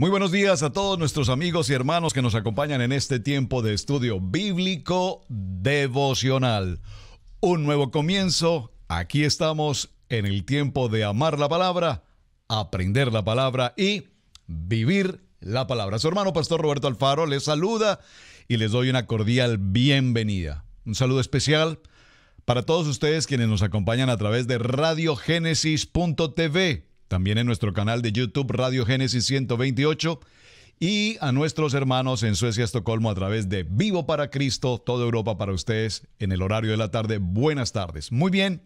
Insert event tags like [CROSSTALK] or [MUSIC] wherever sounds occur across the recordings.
Muy buenos días a todos nuestros amigos y hermanos que nos acompañan en este tiempo de estudio bíblico devocional. Un nuevo comienzo. Aquí estamos en el tiempo de amar la palabra, aprender la palabra y vivir la palabra. Su hermano Pastor Roberto Alfaro les saluda y les doy una cordial bienvenida. Un saludo especial para todos ustedes quienes nos acompañan a través de radiogenesis.tv también en nuestro canal de YouTube Radio Génesis 128 y a nuestros hermanos en Suecia, Estocolmo, a través de Vivo para Cristo, toda Europa para ustedes en el horario de la tarde. Buenas tardes. Muy bien.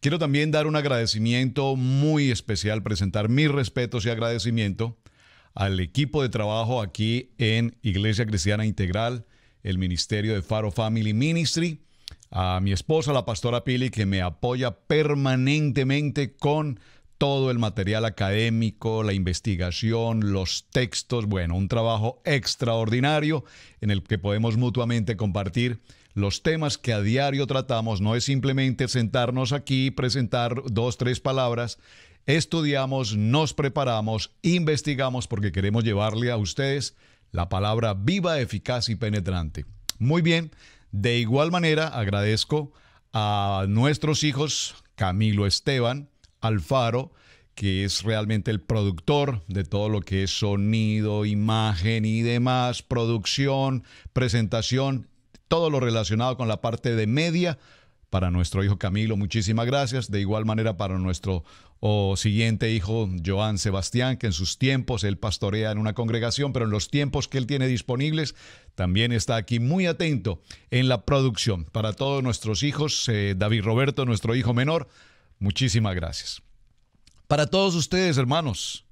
Quiero también dar un agradecimiento muy especial, presentar mis respetos y agradecimiento al equipo de trabajo aquí en Iglesia Cristiana Integral, el Ministerio de Faro Family Ministry, a mi esposa, la pastora Pili, que me apoya permanentemente con todo el material académico, la investigación, los textos, bueno, un trabajo extraordinario en el que podemos mutuamente compartir los temas que a diario tratamos. No es simplemente sentarnos aquí, y presentar dos, tres palabras. Estudiamos, nos preparamos, investigamos porque queremos llevarle a ustedes la palabra viva, eficaz y penetrante. Muy bien, de igual manera agradezco a nuestros hijos Camilo Esteban, Alfaro, que es realmente el productor de todo lo que es sonido, imagen y demás, producción, presentación, todo lo relacionado con la parte de media. Para nuestro hijo Camilo, muchísimas gracias. De igual manera para nuestro oh, siguiente hijo, Joan Sebastián, que en sus tiempos él pastorea en una congregación, pero en los tiempos que él tiene disponibles, también está aquí muy atento en la producción. Para todos nuestros hijos, eh, David Roberto, nuestro hijo menor, Muchísimas gracias. Para todos ustedes, hermanos,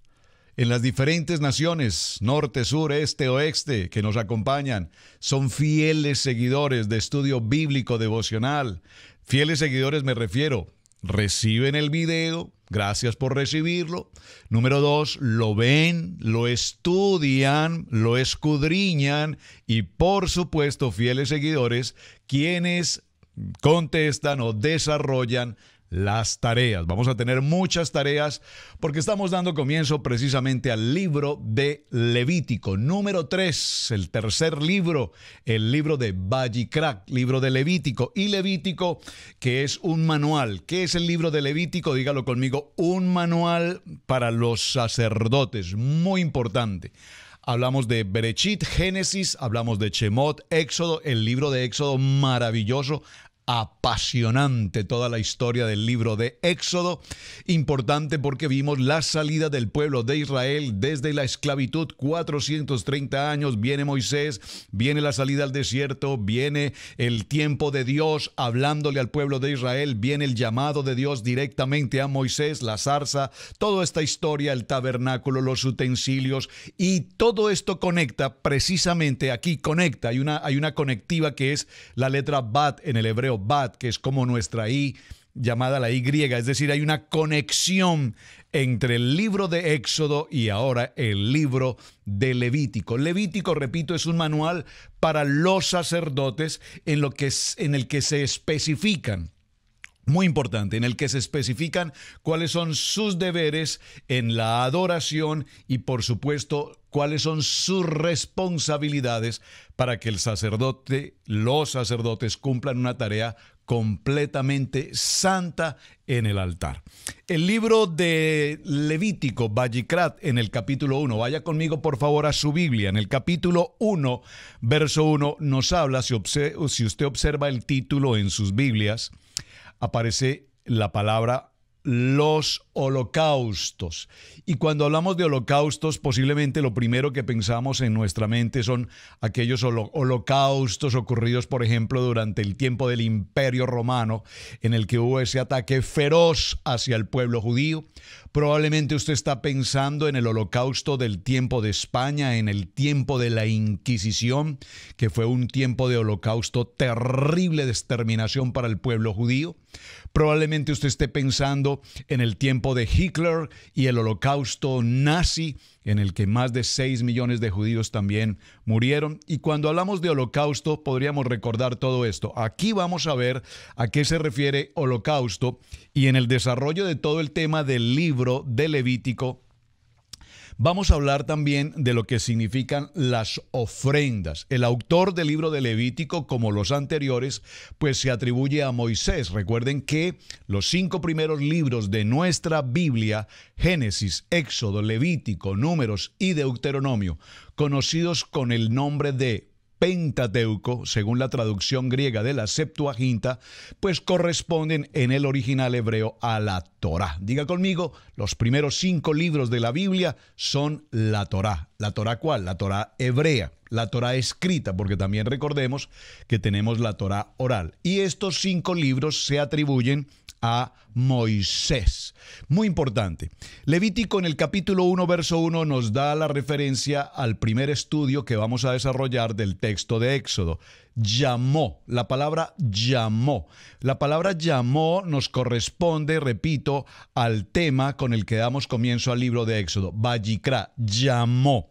en las diferentes naciones, norte, sur, este, oeste, que nos acompañan, son fieles seguidores de estudio bíblico devocional. Fieles seguidores me refiero, reciben el video, gracias por recibirlo. Número dos, lo ven, lo estudian, lo escudriñan y por supuesto fieles seguidores quienes contestan o desarrollan las tareas. Vamos a tener muchas tareas porque estamos dando comienzo precisamente al libro de Levítico, número 3, el tercer libro, el libro de Vallicrack, libro de Levítico. Y Levítico, que es un manual. ¿Qué es el libro de Levítico? Dígalo conmigo, un manual para los sacerdotes, muy importante. Hablamos de Berechit, Génesis, hablamos de Chemot, Éxodo, el libro de Éxodo maravilloso, apasionante toda la historia del libro de Éxodo, importante porque vimos la salida del pueblo de Israel desde la esclavitud, 430 años, viene Moisés, viene la salida al desierto, viene el tiempo de Dios hablándole al pueblo de Israel, viene el llamado de Dios directamente a Moisés, la zarza, toda esta historia, el tabernáculo, los utensilios y todo esto conecta precisamente aquí, conecta, hay una, hay una conectiva que es la letra bat en el hebreo que es como nuestra I llamada la Y, es decir, hay una conexión entre el libro de Éxodo y ahora el libro de Levítico. Levítico, repito, es un manual para los sacerdotes en, lo que en el que se especifican muy importante, en el que se especifican cuáles son sus deberes en la adoración y por supuesto cuáles son sus responsabilidades para que el sacerdote, los sacerdotes cumplan una tarea completamente santa en el altar. El libro de Levítico, Vallicrat, en el capítulo 1, vaya conmigo por favor a su Biblia, en el capítulo 1, verso 1, nos habla, si, si usted observa el título en sus Biblias, aparece la palabra los holocaustos. Y cuando hablamos de holocaustos, posiblemente lo primero que pensamos en nuestra mente son aquellos holocaustos ocurridos, por ejemplo, durante el tiempo del Imperio Romano, en el que hubo ese ataque feroz hacia el pueblo judío. Probablemente usted está pensando en el holocausto del tiempo de España, en el tiempo de la Inquisición, que fue un tiempo de holocausto terrible de exterminación para el pueblo judío. Probablemente usted esté pensando en el tiempo de Hitler y el holocausto nazi, en el que más de 6 millones de judíos también murieron. Y cuando hablamos de holocausto, podríamos recordar todo esto. Aquí vamos a ver a qué se refiere holocausto y en el desarrollo de todo el tema del libro de Levítico Vamos a hablar también de lo que significan las ofrendas. El autor del libro de Levítico, como los anteriores, pues se atribuye a Moisés. Recuerden que los cinco primeros libros de nuestra Biblia, Génesis, Éxodo, Levítico, Números y Deuteronomio, conocidos con el nombre de Pentateuco, según la traducción griega de la Septuaginta, pues corresponden en el original hebreo a la Torá. Diga conmigo, los primeros cinco libros de la Biblia son la Torá. ¿La Torá cuál? La Torá hebrea, la Torá escrita, porque también recordemos que tenemos la Torá oral. Y estos cinco libros se atribuyen a Moisés. Muy importante. Levítico en el capítulo 1, verso 1 nos da la referencia al primer estudio que vamos a desarrollar del texto de Éxodo. Llamó, la palabra llamó. La palabra llamó nos corresponde, repito, al tema con el que damos comienzo al libro de Éxodo. Vallicra llamó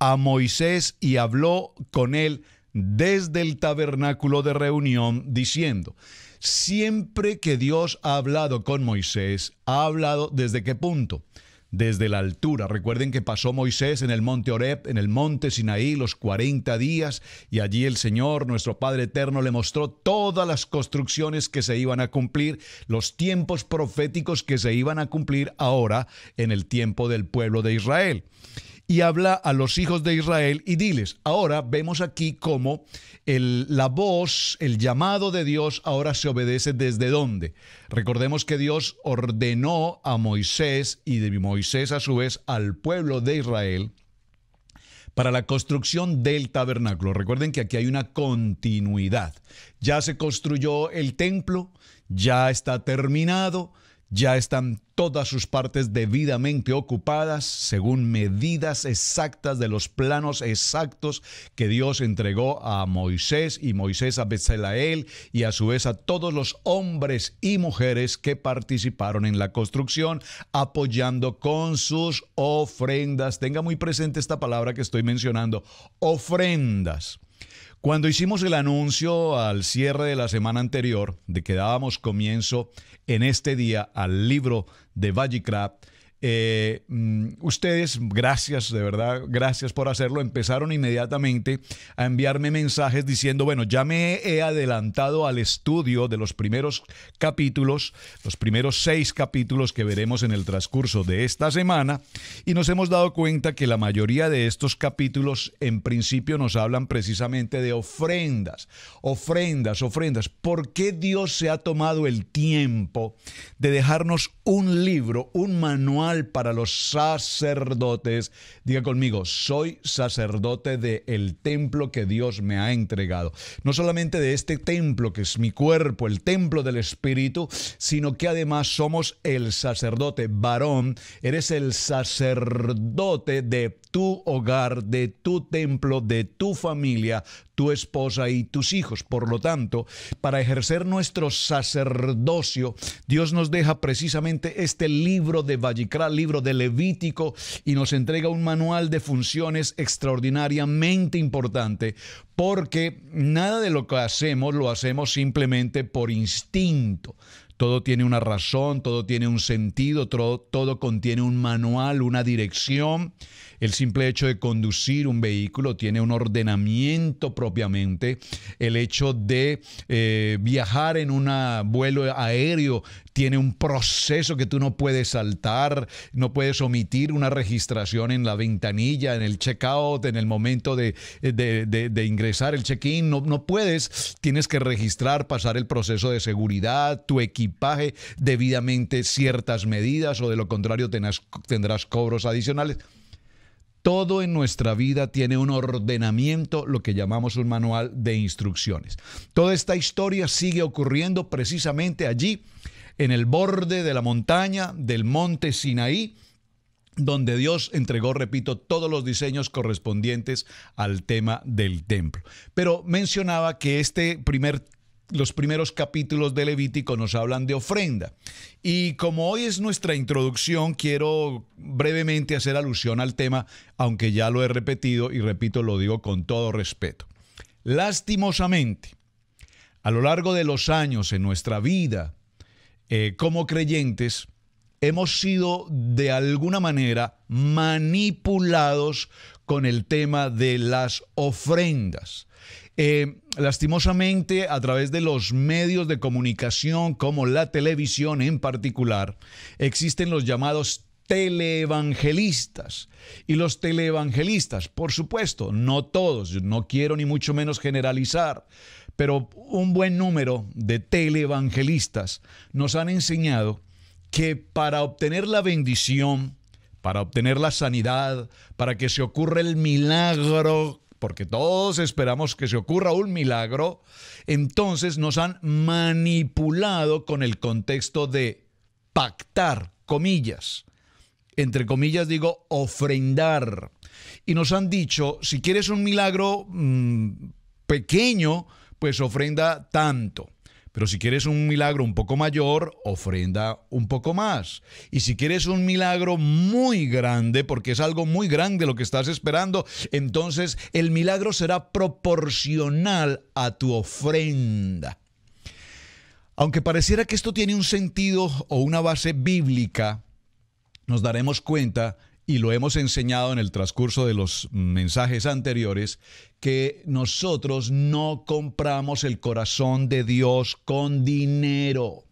a Moisés y habló con él desde el tabernáculo de reunión diciendo, Siempre que Dios ha hablado con Moisés, ha hablado desde qué punto? Desde la altura. Recuerden que pasó Moisés en el monte Oreb, en el monte Sinaí, los 40 días, y allí el Señor, nuestro Padre Eterno, le mostró todas las construcciones que se iban a cumplir, los tiempos proféticos que se iban a cumplir ahora en el tiempo del pueblo de Israel y habla a los hijos de Israel y diles, ahora vemos aquí cómo la voz, el llamado de Dios ahora se obedece desde dónde. Recordemos que Dios ordenó a Moisés y de Moisés a su vez al pueblo de Israel para la construcción del tabernáculo. Recuerden que aquí hay una continuidad. Ya se construyó el templo, ya está terminado, ya están todas sus partes debidamente ocupadas según medidas exactas de los planos exactos que Dios entregó a Moisés y Moisés a Bezalel y a su vez a todos los hombres y mujeres que participaron en la construcción apoyando con sus ofrendas. Tenga muy presente esta palabra que estoy mencionando, ofrendas. Cuando hicimos el anuncio al cierre de la semana anterior de que dábamos comienzo en este día al libro de Valleycraft. Eh, mm, ustedes, gracias, de verdad, gracias por hacerlo. Empezaron inmediatamente a enviarme mensajes diciendo, bueno, ya me he adelantado al estudio de los primeros capítulos, los primeros seis capítulos que veremos en el transcurso de esta semana, y nos hemos dado cuenta que la mayoría de estos capítulos en principio nos hablan precisamente de ofrendas, ofrendas, ofrendas. ¿Por qué Dios se ha tomado el tiempo de dejarnos un libro, un manual? para los sacerdotes. Diga conmigo, soy sacerdote del templo que Dios me ha entregado. No solamente de este templo que es mi cuerpo, el templo del Espíritu, sino que además somos el sacerdote varón. Eres el sacerdote de tu hogar, de tu templo, de tu familia, tu esposa y tus hijos. Por lo tanto, para ejercer nuestro sacerdocio, Dios nos deja precisamente este libro de Vallicrá, libro de Levítico, y nos entrega un manual de funciones extraordinariamente importante, porque nada de lo que hacemos lo hacemos simplemente por instinto todo tiene una razón, todo tiene un sentido, todo, contiene un manual, una dirección el simple hecho de conducir un vehículo tiene un ordenamiento propiamente, el hecho de eh, viajar en un vuelo aéreo tiene un proceso que tú no puedes saltar, no puedes omitir una registración en la ventanilla, en el checkout, en el momento de, ingresar, el check-in, no, puedes, tienes que registrar, pasar el proceso de seguridad, tu equipaje, debidamente ciertas medidas o de lo contrario tendrás cobros adicionales. Todo en nuestra vida tiene un ordenamiento, lo que llamamos un manual de instrucciones. Toda esta historia sigue ocurriendo precisamente allí, en el borde de la montaña del monte Sinaí, donde Dios entregó, repito, todos los diseños correspondientes al tema del templo. Pero mencionaba que este primer los primeros capítulos de Levítico nos hablan de ofrenda. Y como hoy es nuestra introducción, quiero brevemente hacer alusión al tema, aunque ya lo he repetido y repito, lo digo con todo respeto. Lastimosamente, a lo largo de los años en nuestra vida eh, como creyentes, hemos sido de alguna manera manipulados con el tema de las ofrendas. Eh, lastimosamente, a través de los medios de comunicación, como la televisión en particular, existen los llamados televangelistas. Y los televangelistas, por supuesto, no todos, no quiero ni mucho menos generalizar, pero un buen número de televangelistas nos han enseñado que para obtener la bendición, para obtener la sanidad, para que se ocurra el milagro porque todos esperamos que se ocurra un milagro, entonces nos han manipulado con el contexto de pactar, comillas. Entre comillas digo ofrendar. Y nos han dicho, si quieres un milagro mm, pequeño, pues ofrenda tanto. Pero si quieres un milagro un poco mayor, ofrenda un poco más. Y si quieres un milagro muy grande, porque es algo muy grande lo que estás esperando, entonces el milagro será proporcional a tu ofrenda. Aunque pareciera que esto tiene un sentido o una base bíblica, nos daremos cuenta y lo hemos enseñado en el transcurso de los mensajes anteriores, que nosotros no compramos el corazón de Dios con dinero.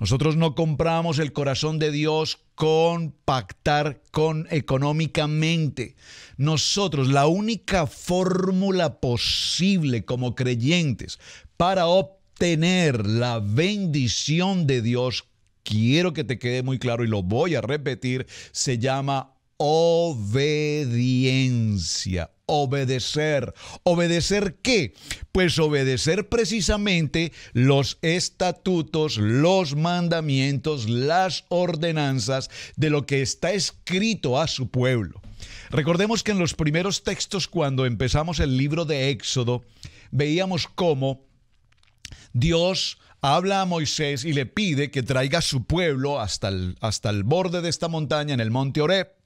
Nosotros no compramos el corazón de Dios con pactar con económicamente. Nosotros la única fórmula posible como creyentes para obtener la bendición de Dios, quiero que te quede muy claro y lo voy a repetir, se llama obediencia. Obedecer. ¿Obedecer qué? Pues obedecer precisamente los estatutos, los mandamientos, las ordenanzas de lo que está escrito a su pueblo. Recordemos que en los primeros textos, cuando empezamos el libro de Éxodo, veíamos cómo Dios habla a Moisés y le pide que traiga a su pueblo hasta el, hasta el borde de esta montaña, en el monte Horeb.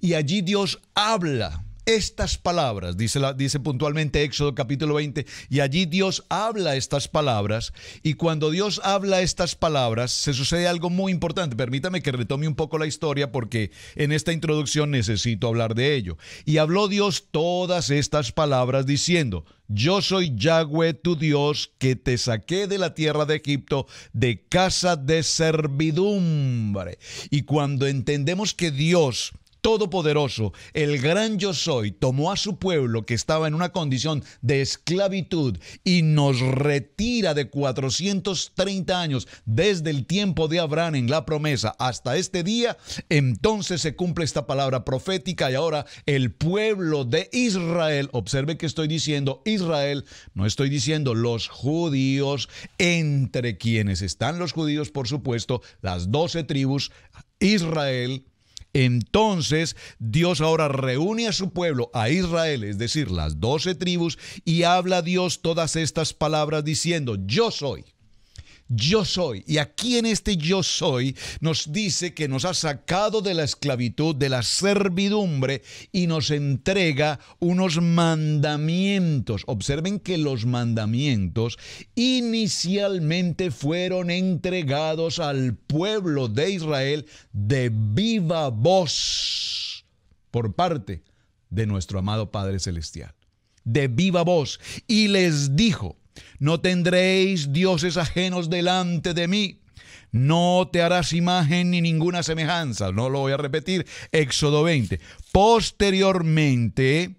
Y allí Dios habla estas palabras, dice, dice puntualmente Éxodo capítulo 20, y allí Dios habla estas palabras, y cuando Dios habla estas palabras, se sucede algo muy importante. Permítame que retome un poco la historia porque en esta introducción necesito hablar de ello. Y habló Dios todas estas palabras diciendo, yo soy Yahweh tu Dios que te saqué de la tierra de Egipto de casa de servidumbre. Y cuando entendemos que Dios Todopoderoso, el gran yo soy, tomó a su pueblo que estaba en una condición de esclavitud y nos retira de 430 años desde el tiempo de Abraham en la promesa hasta este día, entonces se cumple esta palabra profética y ahora el pueblo de Israel, observe que estoy diciendo Israel, no estoy diciendo los judíos, entre quienes están los judíos, por supuesto, las doce tribus, Israel, entonces Dios ahora reúne a su pueblo, a Israel, es decir, las doce tribus, y habla a Dios todas estas palabras diciendo, yo soy yo soy. Y aquí en este yo soy nos dice que nos ha sacado de la esclavitud, de la servidumbre y nos entrega unos mandamientos. Observen que los mandamientos inicialmente fueron entregados al pueblo de Israel de viva voz por parte de nuestro amado Padre Celestial. De viva voz. Y les dijo, no tendréis dioses ajenos delante de mí. No te harás imagen ni ninguna semejanza. No lo voy a repetir. Éxodo 20. Posteriormente,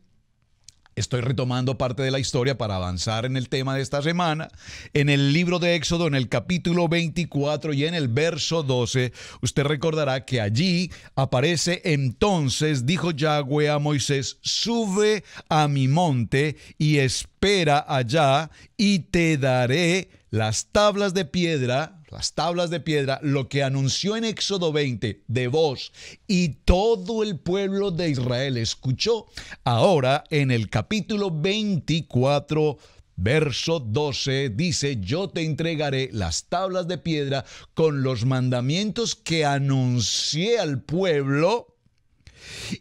Estoy retomando parte de la historia para avanzar en el tema de esta semana. En el libro de Éxodo, en el capítulo 24 y en el verso 12, usted recordará que allí aparece entonces, dijo Yahweh a Moisés, sube a mi monte y espera allá y te daré las tablas de piedra las tablas de piedra, lo que anunció en Éxodo 20 de voz y todo el pueblo de Israel escuchó, ahora en el capítulo 24 Verso 12 dice, yo te entregaré las tablas de piedra con los mandamientos que anuncié al pueblo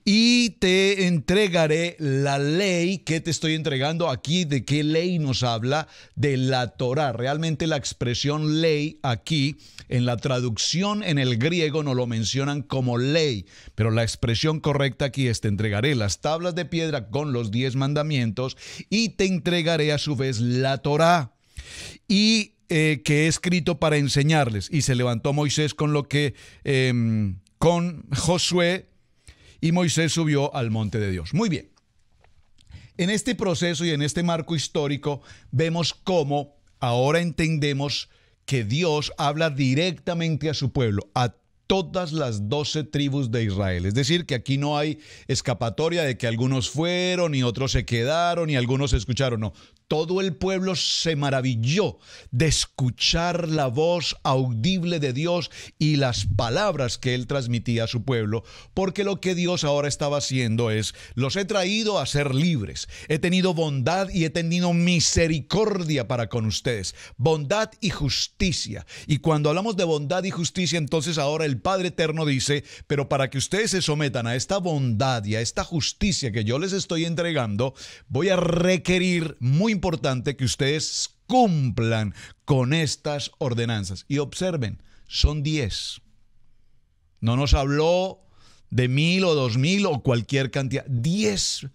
y te entregaré la ley que te estoy entregando aquí. ¿De qué ley nos habla? De la Torah. Realmente la expresión ley aquí en la traducción en el griego no lo mencionan como ley, pero la expresión correcta aquí es te entregaré las tablas de piedra con los diez mandamientos y te entregaré a su vez la Torah. Y eh, que he escrito para enseñarles. Y se levantó Moisés con lo que... Em, con Josué y Moisés subió al monte de Dios. Muy bien. En este proceso y en este marco histórico vemos cómo ahora entendemos que Dios habla directamente a su pueblo, a todas las doce tribus de Israel. Es decir, que aquí no hay escapatoria de que algunos fueron y otros se quedaron y algunos escucharon. No, todo el pueblo se maravilló de escuchar la voz audible de Dios y las palabras que él transmitía a su pueblo, porque lo que Dios ahora estaba haciendo es, los he traído a ser libres, he tenido bondad y he tenido misericordia para con ustedes, bondad y justicia. Y cuando hablamos de bondad y justicia, entonces ahora el Padre Eterno dice, pero para que ustedes se sometan a esta bondad y a esta justicia que yo les estoy entregando, voy a requerir muy importante que ustedes cumplan con estas ordenanzas. Y observen, son 10. No nos habló de mil o dos mil o cualquier cantidad. Diez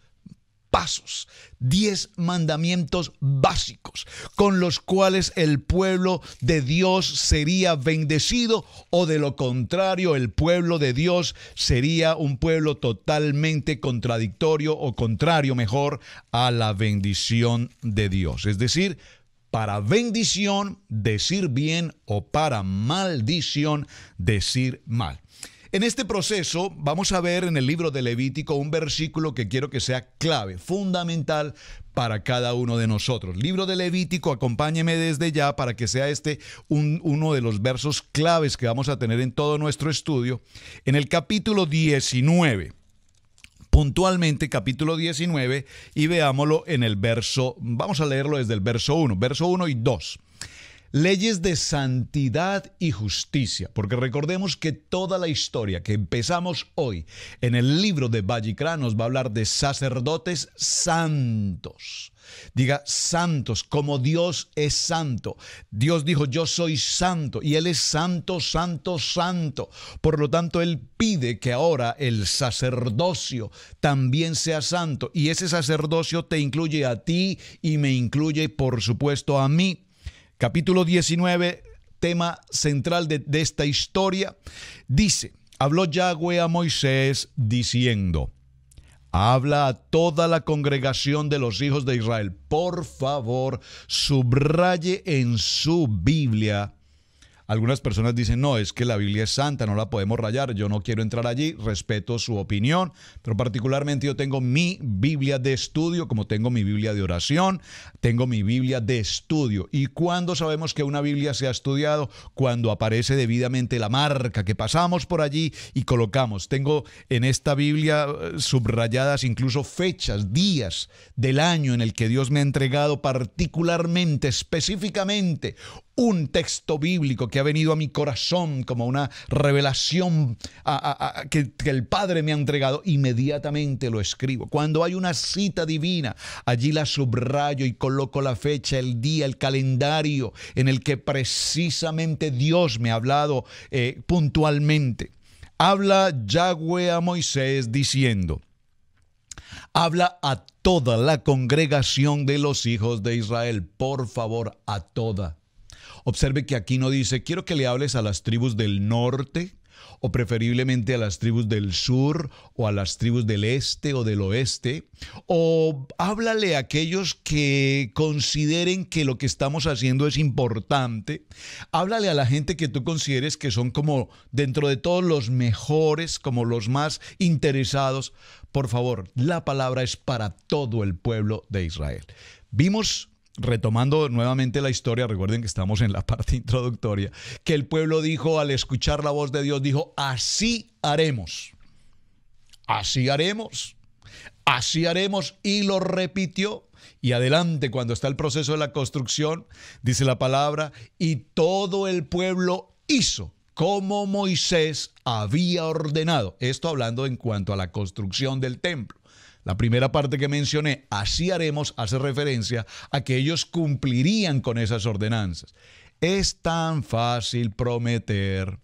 pasos, diez mandamientos básicos con los cuales el pueblo de Dios sería bendecido o de lo contrario el pueblo de Dios sería un pueblo totalmente contradictorio o contrario mejor a la bendición de Dios. Es decir, para bendición decir bien o para maldición decir mal. En este proceso vamos a ver en el libro de Levítico un versículo que quiero que sea clave, fundamental para cada uno de nosotros. Libro de Levítico, acompáñeme desde ya para que sea este uno de los versos claves que vamos a tener en todo nuestro estudio. En el capítulo 19 puntualmente capítulo 19 y veámoslo en el verso, vamos a leerlo desde el verso 1, verso 1 y 2. Leyes de santidad y justicia, porque recordemos que toda la historia que empezamos hoy en el libro de Vallicrá nos va a hablar de sacerdotes santos. Diga santos, como Dios es santo. Dios dijo, yo soy santo y Él es santo, santo, santo. Por lo tanto, Él pide que ahora el sacerdocio también sea santo. Y ese sacerdocio te incluye a ti y me incluye, por supuesto, a mí capítulo 19, tema central de, esta historia, dice, habló Yahweh a Moisés diciendo, Habla a toda la congregación de los hijos de Israel. Por favor, subraye en su Biblia algunas personas dicen, no, es que la Biblia es santa, no la podemos rayar, yo no quiero entrar allí, respeto su opinión, pero particularmente yo tengo mi Biblia de estudio, como tengo mi Biblia de oración, tengo mi Biblia de estudio. ¿Y cuándo sabemos que una Biblia se ha estudiado? Cuando aparece debidamente la marca, que pasamos por allí y colocamos. Tengo en esta Biblia eh, subrayadas incluso fechas, días del año en el que Dios me ha entregado particularmente, específicamente, un texto bíblico que ha venido a mi corazón como una revelación que, el Padre me ha entregado, inmediatamente lo escribo. Cuando hay una cita divina, allí la subrayo y coloco la fecha, el día, el calendario en el que precisamente Dios me ha hablado eh, puntualmente. Habla Yahweh a Moisés diciendo, habla a toda la congregación de los hijos de Israel, por favor, a toda Observe que aquí no dice, quiero que le hables a las tribus del norte o preferiblemente a las tribus del sur o a las tribus del este o del oeste, o háblale a aquellos que consideren que lo que estamos haciendo es importante, háblale a la gente que tú consideres que son como dentro de todos los mejores, como los más interesados. Por favor, la palabra es para todo el pueblo de Israel. Vimos retomando nuevamente la historia, recuerden que estamos en la parte [LAUGHS] introductoria, que el pueblo dijo al escuchar la voz de Dios, dijo, así haremos, así haremos, así haremos, y lo repitió. Y adelante, cuando está el proceso de la construcción, dice la palabra, y todo el pueblo hizo como Moisés había ordenado. Esto hablando en cuanto a la construcción del templo. La primera parte que mencioné, así haremos, hace referencia a que ellos cumplirían con esas ordenanzas. Es tan fácil prometer,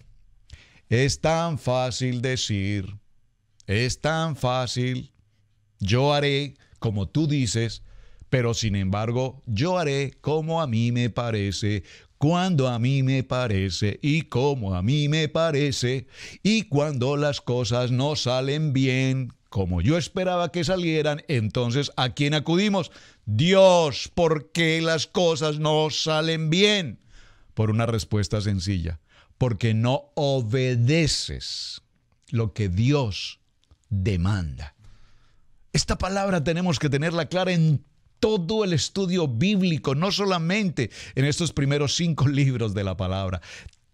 es tan fácil decir, es tan fácil, yo haré como tú dices, pero sin embargo yo haré como a mí me parece, cuando a mí me parece y como a mí me parece, y cuando las cosas no salen bien, como yo esperaba que salieran, entonces ¿a quién acudimos? Dios, ¿por qué las cosas no salen bien? Por una respuesta sencilla, porque no obedeces lo que Dios demanda. Esta palabra tenemos que tenerla clara en todo el estudio bíblico, no solamente en estos primeros cinco libros de la palabra.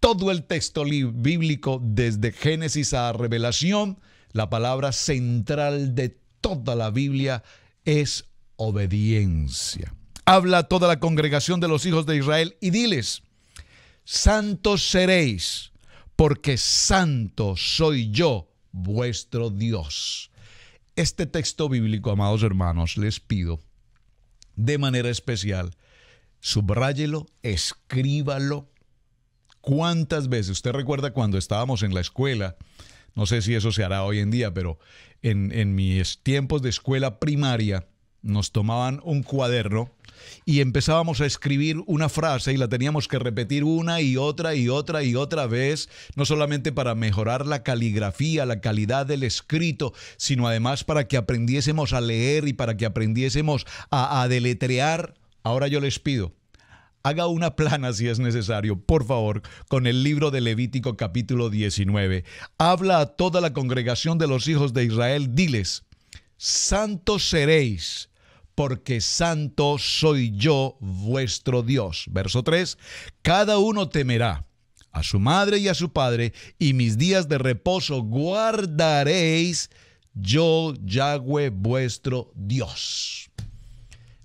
Todo el texto bíblico, desde Génesis a Revelación, la palabra central de toda la Biblia es obediencia. Habla toda la congregación de los hijos de Israel y diles, santos seréis, porque santo soy yo, vuestro Dios. Este texto bíblico, amados hermanos, les pido de manera especial, subráyelo, escríbalo. ¿Cuántas veces? Usted recuerda cuando estábamos en la escuela, no sé si eso se hará hoy en día, pero en, mis tiempos de escuela primaria nos tomaban un cuaderno y empezábamos a escribir una frase y la teníamos que repetir una y otra y otra y otra vez, no solamente para mejorar la caligrafía, la calidad del escrito, sino además para que aprendiésemos a leer y para que aprendiésemos a deletrear. Ahora yo les pido, haga una plana si es necesario, por favor, con el libro de Levítico capítulo 19. Habla a toda la congregación de los hijos de Israel, diles, santos seréis porque santo soy yo vuestro Dios. Verso 3, cada uno temerá a su madre y a su padre, y mis días de reposo guardaréis yo, Yahweh, vuestro Dios.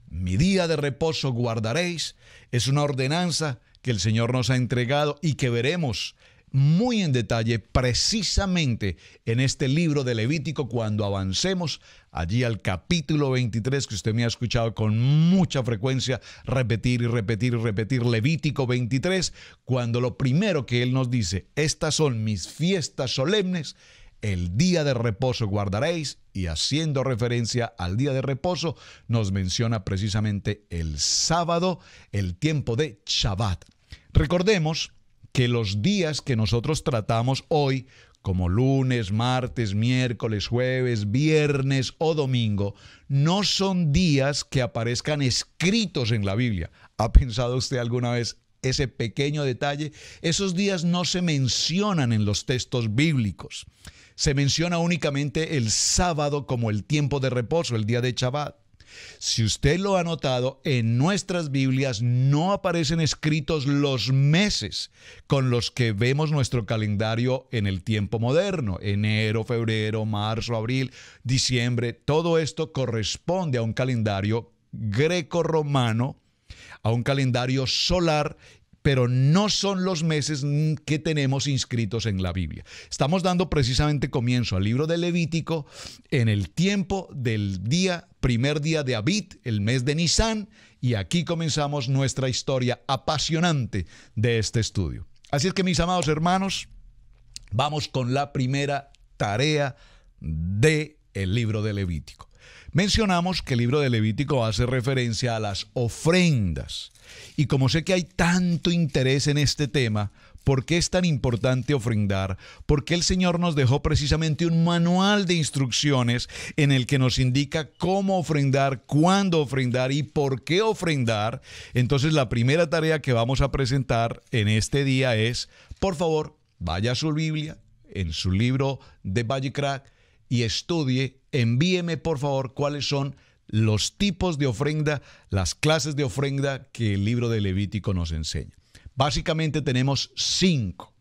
Mi día de reposo guardaréis es una ordenanza que el Señor nos ha entregado y que veremos muy en detalle precisamente en este libro de Levítico cuando avancemos allí al capítulo 23 que usted me ha escuchado con mucha frecuencia repetir y repetir y repetir Levítico 23 cuando lo primero que él nos dice, estas son mis fiestas solemnes el día de reposo guardaréis, y haciendo referencia al día de reposo, nos menciona precisamente el sábado, el tiempo de Shabbat. Recordemos que los días que nosotros tratamos hoy, como lunes, martes, miércoles, jueves, viernes o domingo, no son días que aparezcan escritos en la Biblia. ¿Ha pensado usted alguna vez ese pequeño detalle? Esos días no se mencionan en los textos bíblicos. Se menciona únicamente el sábado como el tiempo de reposo, el día de Shabbat. Si usted lo ha notado, en nuestras Biblias no aparecen escritos los meses con los que vemos nuestro calendario en el tiempo moderno. Enero, febrero, marzo, abril, diciembre. Todo esto corresponde a un calendario greco-romano, a un calendario solar pero no son los meses que tenemos inscritos en la Biblia. Estamos dando precisamente comienzo al libro de Levítico en el tiempo del día, primer día de Abid, el mes de Nisan, y aquí comenzamos nuestra historia apasionante de este estudio. Así es que mis amados hermanos, vamos con la primera tarea de el libro de Levítico. Mencionamos que el libro de Levítico hace referencia a las ofrendas. Y como sé que hay tanto interés en este tema, ¿por qué es tan importante ofrendar? Porque el Señor nos dejó precisamente un manual de instrucciones en el que nos indica cómo ofrendar, cuándo ofrendar y por qué ofrendar. Entonces la primera tarea que vamos a presentar en este día es, por favor, vaya a su Biblia, en su libro de Vallecrac y estudie envíeme por favor cuáles son los tipos de ofrenda, las clases de ofrenda que el libro de Levítico nos enseña. Básicamente tenemos cinco.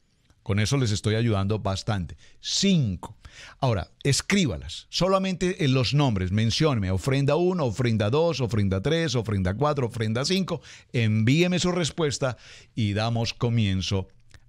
Con eso les estoy ayudando bastante. Cinco. Ahora, escríbalas. Solamente en los nombres. Mencióneme ofrenda 1, ofrenda 2, ofrenda 3, ofrenda 4, ofrenda 5. Envíeme su respuesta y damos comienzo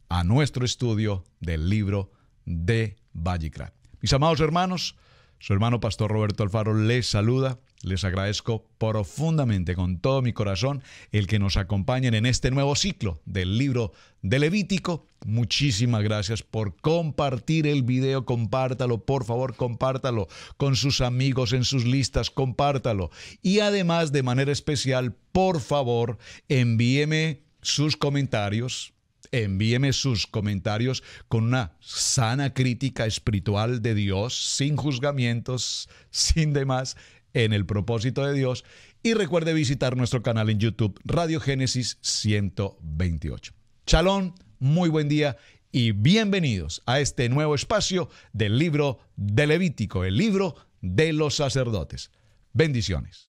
a nuestro estudio del libro de Vallicrat. Mis amados hermanos, su hermano Pastor Roberto Alfaro les saluda. Les agradezco profundamente con todo mi corazón el que nos acompañen en este nuevo ciclo del libro de Levítico. Muchísimas gracias por compartir el video, compártalo, por favor, compártalo con sus amigos en sus listas, compártalo. Y además, de manera especial, por favor, envíeme sus comentarios envíeme sus comentarios con una sana crítica espiritual de Dios, sin juzgamientos, sin demás, en el propósito de Dios. Y recuerde visitar nuestro canal en YouTube, Radio Génesis 128. Chalón, muy buen día y bienvenidos a este nuevo espacio del libro de Levítico, el libro de los sacerdotes. Bendiciones.